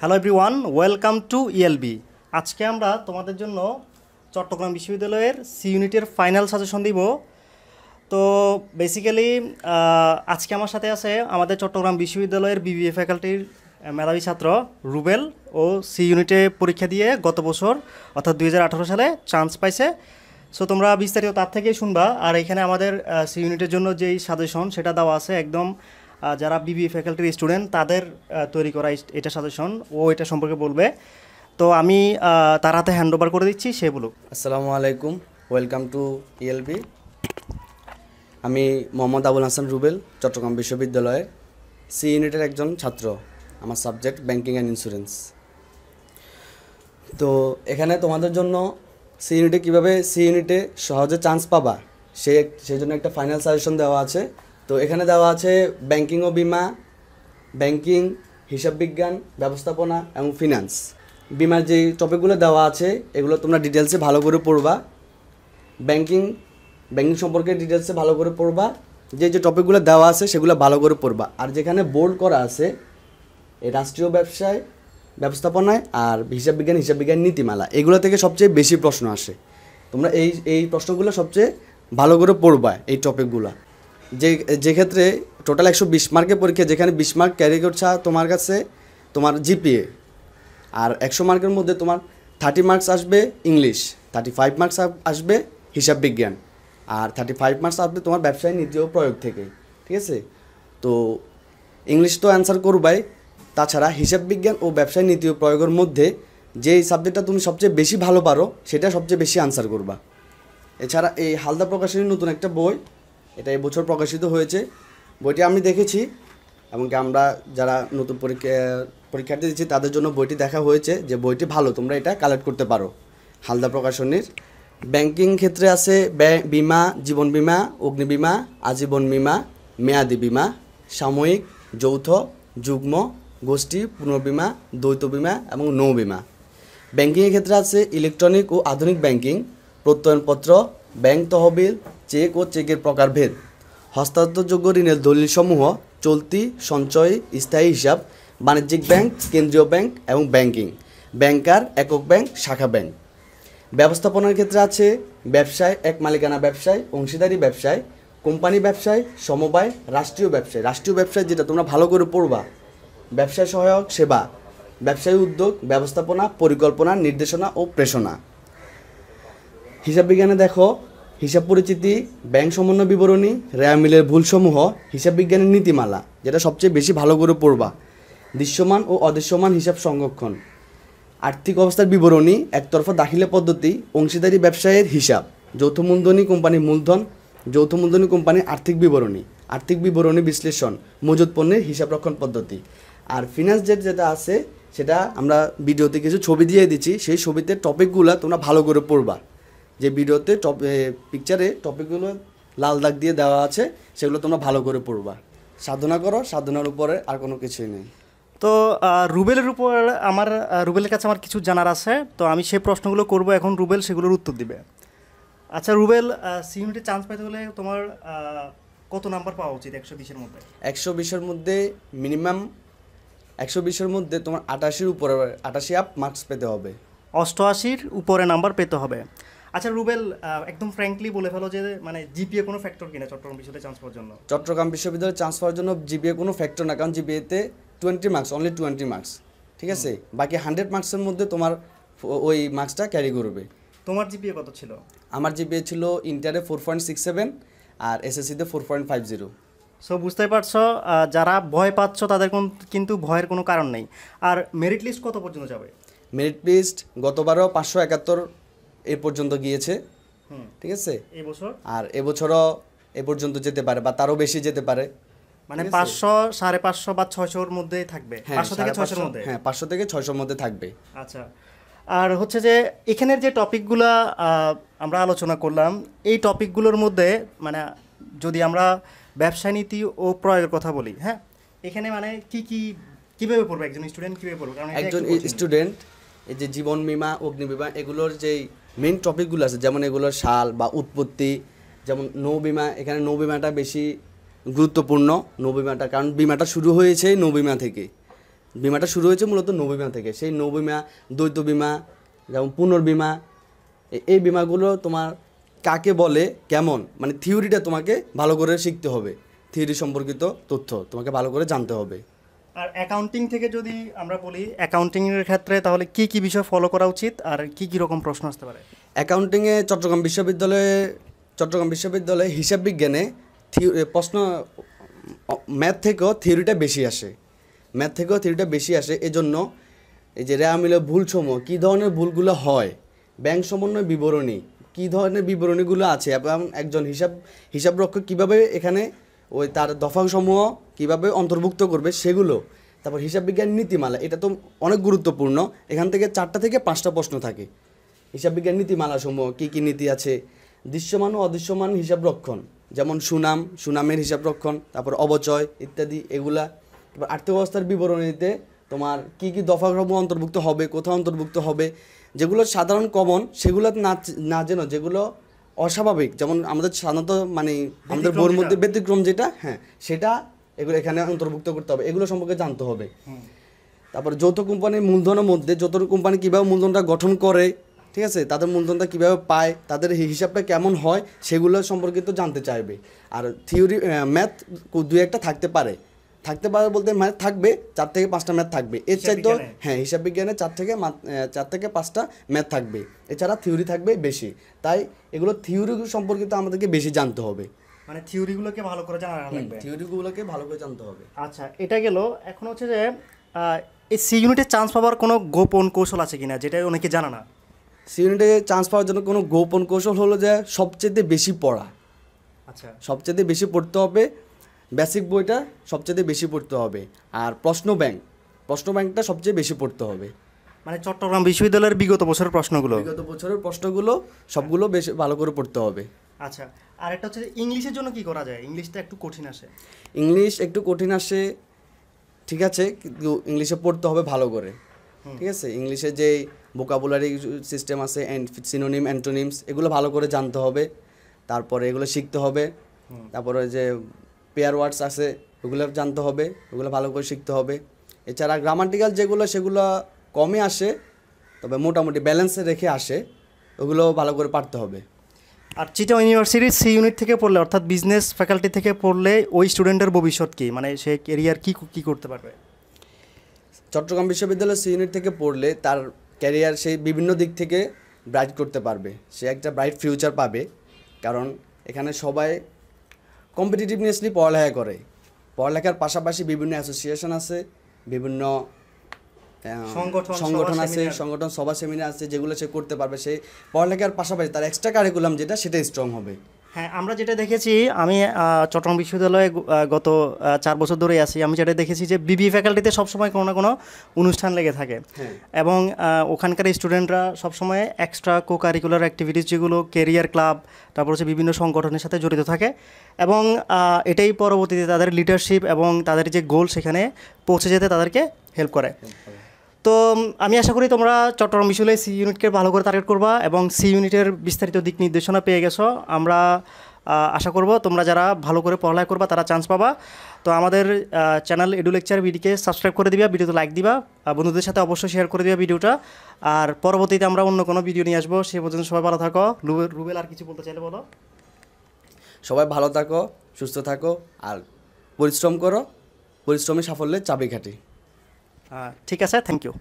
Hello everyone welcome to ELB আজকে আমরা তোমাদের জন্য চট্টগ্রাম বিশ্ববিদ্যালয়ের সি ইউনিটের ফাইনাল সাজেশন দিব তো বেসিক্যালি আজকে আমার সাথে আছে আমাদের চট্টগ্রাম বিশ্ববিদ্যালয়ের বিবিএ ফ্যাকাল্টির মেধাবী ছাত্র রুবেল ও সি ইউনিটে পরীক্ষা দিয়ে গত বছর অর্থাৎ দুই সালে চান্স পাইছে সো তোমরা বিস্তারিত তার থেকেই শুনবা আর এখানে আমাদের সি ইউনিটের জন্য যেই সাজেশন সেটা দেওয়া আছে একদম যারা বিবি ফ্যাকাল্টির স্টুডেন্ট তাদের তৈরি করা এটা সাজেশন ও এটা সম্পর্কে বলবে তো আমি তার হাতে হ্যান্ড ওভার করে দিচ্ছি সে বলুক আসসালামু আলাইকুম ওয়েলকাম টু ইএলবি আমি মোহাম্মদ আবুল হাসান রুবেল চট্টগ্রাম বিশ্ববিদ্যালয়ের সি ইউনিটের একজন ছাত্র আমার সাবজেক্ট ব্যাংকিং অ্যান্ড ইন্স্যুরেন্স তো এখানে তোমাদের জন্য সি ইউনিটে কীভাবে সি ইউনিটে সহজে চান্স পাবা সে সেই জন্য একটা ফাইনাল সাজেশন দেওয়া আছে তো এখানে দেওয়া আছে ব্যাংকিং ও বিমা ব্যাংকিং হিসাব বিজ্ঞান ব্যবস্থাপনা এবং ফিনান্স বিমার যে টপিকগুলো দেওয়া আছে এগুলো তোমরা ডিটেলসে ভালো করে পড়বা ব্যাংকিং ব্যাংকিং সম্পর্কে ডিটেলসে ভালো করে পড়বা যে যে টপিকগুলো দেওয়া আছে সেগুলো ভালো করে পড়বা আর যেখানে বোর্ড করা আছে এই রাষ্ট্রীয় ব্যবসায় ব্যবস্থাপনায় আর হিসাব বিজ্ঞান হিসাব বিজ্ঞান নীতিমালা এগুলো থেকে সবচেয়ে বেশি প্রশ্ন আসে তোমরা এই এই প্রশ্নগুলো সবচেয়ে ভালো করে পড়বা এই টপিকগুলো যে যে ক্ষেত্রে টোটাল একশো বিশ মার্কের পরীক্ষা যেখানে বিশ মার্ক ক্যারি করছে তোমার কাছে তোমার জিপিএ আর একশো মার্কের মধ্যে তোমার থার্টি মার্কস আসবে ইংলিশ থার্টি ফাইভ মার্কস আসবে হিসাব বিজ্ঞান আর থার্টি ফাইভ মার্কস আসবে তোমার ব্যবসায় নীতি ও প্রয়োগ থেকে ঠিক আছে তো ইংলিশ তো অ্যান্সার করবাই তাছাড়া হিসাব বিজ্ঞান ও ব্যবসায় নীতি ও প্রয়োগের মধ্যে যে সাবজেক্টটা তুমি সবচেয়ে বেশি ভালো পারো সেটা সবচেয়ে বেশি আনসার করবা এছাড়া এই হালদা প্রকাশনীর নতুন একটা বই এটা বছর প্রকাশিত হয়েছে বইটি আমি দেখেছি এমনকি আমরা যারা নতুন পরীক্ষা পরীক্ষার্থী দিচ্ছি তাদের জন্য বইটি দেখা হয়েছে যে বইটি ভালো তোমরা এটা কালেক্ট করতে পারো হালদা প্রকাশনীর ব্যাংকিং ক্ষেত্রে আছে বিমা জীবন বিমা অগ্নি বিমা আজীবন বিমা মেয়াদি বিমা সাময়িক যৌথ যুগ্ম গোষ্ঠী পুনর্বিমা দ্বৈত বিমা এবং নৌ বিমা ব্যাংকিংয়ের ক্ষেত্রে আছে ইলেকট্রনিক ও আধুনিক ব্যাংকিং প্রত্যয়নপত্র ব্যাংক তহবিল চেক ও চেকের প্রকারভেদ হস্তান্তরযোগ্য ঋণের দলিলসমূহ চলতি সঞ্চয় স্থায়ী হিসাব বাণিজ্যিক ব্যাংক কেন্দ্রীয় ব্যাংক এবং ব্যাংকিং ব্যাংকার একক ব্যাংক শাখা ব্যাংক ব্যবস্থাপনার ক্ষেত্রে আছে ব্যবসায় এক মালিকানা ব্যবসায় অংশীদারি ব্যবসায় কোম্পানি ব্যবসায় সমবায় রাষ্ট্রীয় ব্যবসায় রাষ্ট্রীয় ব্যবসায় যেটা তোমরা ভালো করে পড়বা ব্যবসায় সহায়ক সেবা ব্যবসায়ী উদ্যোগ ব্যবস্থাপনা পরিকল্পনা নির্দেশনা ও প্রেষণা হিসাববিজ্ঞানে দেখো হিসাব পরিচিতি ব্যাংক সমন্বয় বিবরণী রেয়ামিলের ভুলসমূহ হিসাব বিজ্ঞানের নীতিমালা যেটা সবচেয়ে বেশি ভালো করে পড়বা দৃশ্যমান ও অদৃশ্যমান হিসাব সংরক্ষণ আর্থিক অবস্থার বিবরণী একতরফা দাখিলের পদ্ধতি অংশীদারি ব্যবসায়ের হিসাব যৌথ মূলধনী কোম্পানির মূলধন যৌথ মূলধনী কোম্পানির আর্থিক বিবরণী আর্থিক বিবরণী বিশ্লেষণ মজুত পণ্যের হিসাব রক্ষণ পদ্ধতি আর ফিনান্স ডেট যেটা আছে সেটা আমরা ভিডিওতে কিছু ছবি দিয়ে দিচ্ছি সেই ছবিতে টপিকগুলো তোমরা ভালো করে পড়বা যে ভিডিওতে টপ পিকচারে টপিকগুলো লাল দাগ দিয়ে দেওয়া আছে সেগুলো তোমরা ভালো করে পড়বা সাধনা করো সাধনার উপরে আর কোনো কিছুই নেই তো রুবেলের উপর আমার রুবেলের কাছে আমার কিছু জানার আছে তো আমি সেই প্রশ্নগুলো করব এখন রুবেল সেগুলোর উত্তর দিবে আচ্ছা রুবেল সি চান্স পেতে হলে তোমার কত নাম্বার পাওয়া উচিত একশো বিশের মধ্যে একশো বিশের মধ্যে মিনিমাম একশো বিশের মধ্যে তোমার আটাশির উপরে আটাশি আপ মার্কস পেতে হবে অষ্টআশির উপরে নাম্বার পেতে হবে আচ্ছা রুবেল একদম ফ্র্যাঙ্কলি বলে ফেলো যে মানে জিপিএ কোনো ফ্যাক্টর কিনা চট্টগ্রাম বিশ্ববিদ্যালয়ে চান্স পাওয়ার জন্য চট্টগ্রাম বিশ্ববিদ্যালয়ে চান্স পাওয়ার জন্য জিপিএ কোনো ফ্যাক্টর না কারণ জিপিএতে twenty marks only twenty marks ঠিক আছে বাকি হান্ড্রেড মার্কসের মধ্যে তোমার ওই মার্কসটা ক্যারি করবে তোমার জিপিএ কত ছিল আমার জিপিএ ছিল ইন্টারে ফোর পয়েন্ট সিক্স সেভেন আর এসএসসিতে four point five zero so বুঝতে পারছো যারা ভয় পাচ্ছ তাদের কিন্তু ভয়ের কোনো কারণ নেই আর মেরিট লিস্ট কত পর্যন্ত যাবে মেরিট লিস্ট গতবারও পাঁচশো একাত্তর এ পর্যন্ত গিয়েছে ঠিক আছে আর এবছরও এ পর্যন্ত যেতে পারে বা তারও বেশি যেতে পারে মানে পাঁচশো সাড়ে পাঁচশো বা ছয়শোর মধ্যে থাকবে হ্যাঁ, পাঁচশো থেকে ছয়শোর মধ্যে হ্যাঁ পাঁচশো থেকে ছয়শোর মধ্যে থাকবে আচ্ছা আর হচ্ছে যে এখানের যে টপিকগুলা আমরা আলোচনা করলাম এই টপিকগুলোর মধ্যে মানে যদি আমরা ব্যবসা নীতি ও প্রয়োগের কথা বলি হ্যাঁ এখানে মানে কি কি কিভাবে পড়বে একজন স্টুডেন্ট কিভাবে পড়বে কারণ একজন স্টুডেন্ট এই যে জীবন বিমা অগ্নি বিমা এগুলোর যেই মেন টপিকগুলো আছে যেমন এগুলোর সাল বা উৎপত্তি যেমন নৌ বিমা এখানে নৌ বিমাটা বেশি গুরুত্বপূর্ণ নৌ বিমাটা কারণ বিমাটা শুরু হয়েছে নৌ বিমা থেকে বিমাটা শুরু হয়েছে মূলত নৌ বিমা থেকে সেই নৌ বিমা দ্বৈত বিমা যেমন পুনর্বিমা এই বিমাগুলো তোমার কাকে বলে কেমন মানে থিওরিটা তোমাকে ভালো করে শিখতে হবে থিওরি সম্পর্কিত তথ্য তোমাকে ভালো করে জানতে হবে আর অ্যাকাউন্টিং থেকে যদি আমরা বলি অ্যাকাউন্টিংয়ের ক্ষেত্রে তাহলে কি কি বিষয় ফলো করা উচিত আর কি কি রকম প্রশ্ন আসতে পারে অ্যাকাউন্টিংয়ে চট্টগ্রাম বিশ্ববিদ্যালয়ে চট্টগ্রাম বিশ্ববিদ্যালয়ে হিসাব বিজ্ঞানে প্রশ্ন ম্যাথ থেকেও থিওরিটা বেশি আসে ম্যাথ থেকেও থিওরিটা বেশি আসে এজন্য এই যে রেয়ামিলে ভুল সময় কী ধরনের ভুলগুলো হয় ব্যাংক সমন্বয় বিবরণী কী ধরনের বিবরণীগুলো আছে এবং একজন হিসাব হিসাবরক্ষক কীভাবে এখানে ওই তার দফাসমূহ কিভাবে অন্তর্ভুক্ত করবে সেগুলো তারপর হিসাব বিজ্ঞান নীতিমালা এটা তো অনেক গুরুত্বপূর্ণ এখান থেকে চারটা থেকে পাঁচটা প্রশ্ন থাকে হিসাব বিজ্ঞান নীতিমালা সমূহ কী কী নীতি আছে দৃশ্যমান ও অদৃশ্যমান হিসাব রক্ষণ যেমন সুনাম সুনামের হিসাব রক্ষণ তারপর অবচয় ইত্যাদি এগুলা তারপর আর্থিক অবস্থার বিবরণীতে তোমার কী কী দফাসমূহ অন্তর্ভুক্ত হবে কোথাও অন্তর্ভুক্ত হবে যেগুলো সাধারণ কমন সেগুলো না না যেন যেগুলো অস্বাভাবিক যেমন আমাদের সাধারণত মানে আমাদের বউর মধ্যে ব্যতিক্রম যেটা হ্যাঁ সেটা এগুলো এখানে অন্তর্ভুক্ত করতে হবে এগুলো সম্পর্কে জানতে হবে তারপর যৌথ কোম্পানির মূলধনের মধ্যে যৌথ কোম্পানি কীভাবে মূলধনটা গঠন করে ঠিক আছে তাদের মূলধনটা কীভাবে পায় তাদের হিসাবটা কেমন হয় সেগুলো সম্পর্কে তো জানতে চাইবে আর থিওরি ম্যাথ দু একটা থাকতে পারে থাকতে পারে বলতে মানে থাকবে চার থেকে পাঁচটা ম্যাথ থাকবে এর চাইতে হ্যাঁ হিসাব বিজ্ঞানে চার থেকে চার থেকে পাঁচটা ম্যাথ থাকবে এছাড়া থিওরি থাকবে বেশি তাই এগুলো থিওরি সম্পর্কিত আমাদেরকে বেশি জানতে হবে মানে থিওরিগুলোকে ভালো করে জানা লাগবে থিওরিগুলোকে ভালো করে জানতে হবে আচ্ছা এটা গেল এখন হচ্ছে যে এই সি ইউনিটে চান্স পাওয়ার কোনো গোপন কৌশল আছে কিনা যেটা অনেকে জানা না সি ইউনিটে চান্স পাওয়ার জন্য কোনো গোপন কৌশল হলো যে সবচেয়ে বেশি পড়া আচ্ছা সবচেয়ে বেশি পড়তে হবে বেসিক বইটা সবচেয়ে বেশি পড়তে হবে আর প্রশ্ন ব্যাংক প্রশ্ন ব্যাংকটা সবচেয়ে বেশি পড়তে হবে মানে চট্টগ্রাম বিশ্ববিদ্যালয়ের বিগত বছরের প্রশ্নগুলো বিগত বছরের প্রশ্নগুলো সবগুলো বেশ ভালো করে পড়তে হবে আচ্ছা আর একটা হচ্ছে ইংলিশের জন্য কি করা যায় ইংলিশটা একটু কঠিন আসে ইংলিশ একটু কঠিন আসে ঠিক আছে কিন্তু ইংলিশে পড়তে হবে ভালো করে ঠিক আছে ইংলিশে যে ভোকাবুলারি সিস্টেম আছে সিনোনিম অ্যান্টোনিমস এগুলো ভালো করে জানতে হবে তারপরে এগুলো শিখতে হবে তারপরে যে পেয়ার ওয়ার্ডস আছে ওগুলো জানতে হবে ওগুলো ভালো করে শিখতে হবে এছাড়া গ্রামাটিক্যাল যেগুলো সেগুলো কমে আসে তবে মোটামুটি ব্যালেন্সে রেখে আসে ওগুলো ভালো করে পারতে হবে আর চিটা ইউনিভার্সিটির সি ইউনিট থেকে পড়লে অর্থাৎ বিজনেস ফ্যাকাল্টি থেকে পড়লে ওই স্টুডেন্টের ভবিষ্যৎ কী মানে সে কেরিয়ার কী কী করতে পারবে চট্টগ্রাম বিশ্ববিদ্যালয় সি ইউনিট থেকে পড়লে তার ক্যারিয়ার সেই বিভিন্ন দিক থেকে ব্রাইট করতে পারবে সে একটা ব্রাইট ফিউচার পাবে কারণ এখানে সবাই কম্পিটিটিভনেসলি পড়ালেখা করে পড়ালেখার পাশাপাশি বিভিন্ন অ্যাসোসিয়েশন আছে বিভিন্ন সংগঠন আছে সংগঠন সভা সেমিনার আছে যেগুলো সে করতে পারবে সে পড়ালেখার পাশাপাশি তার এক্সট্রা কারিকুলাম যেটা সেটা স্ট্রং হবে হ্যাঁ আমরা যেটা দেখেছি আমি চট্টগ্রাম বিশ্ববিদ্যালয়ে গত চার বছর ধরে আছি আমি যেটা দেখেছি যে বিবি ফ্যাকাল্টিতে সবসময় কোনো না কোনো অনুষ্ঠান লেগে থাকে হ্যাঁ। এবং ওখানকার স্টুডেন্টরা সবসময় এক্সট্রা কো কারিকুলার অ্যাক্টিভিটিস যেগুলো কেরিয়ার ক্লাব তারপর হচ্ছে বিভিন্ন সংগঠনের সাথে জড়িত থাকে এবং এটাই পরবর্তীতে তাদের লিডারশিপ এবং তাদের যে গোল সেখানে পৌঁছে যেতে তাদেরকে হেল্প করে তো আমি আশা করি তোমরা চট্টগ্রাম বিশ্ববিদ্যালয়ে সি ইউনিটকে ভালো করে টার্গেট করবা এবং সি ইউনিটের বিস্তারিত দিক নির্দেশনা পেয়ে গেছো আমরা আশা করব তোমরা যারা ভালো করে পড়ালেখা করবা তারা চান্স পাবা তো আমাদের চ্যানেল এডু লেকচার ভিডিকে সাবস্ক্রাইব করে দিবা ভিডিওতে লাইক দিবা বন্ধুদের সাথে অবশ্যই শেয়ার করে দিবা ভিডিওটা আর পরবর্তীতে আমরা অন্য কোনো ভিডিও নিয়ে আসবো সে পর্যন্ত সবাই ভালো থাকো রুবেল আর কিছু বলতে চাইলে বলো সবাই ভালো থাকো সুস্থ থাকো আর পরিশ্রম করো পরিশ্রমে সাফল্যের চাবি খাটি Uh, ठीक है सर थैंक यू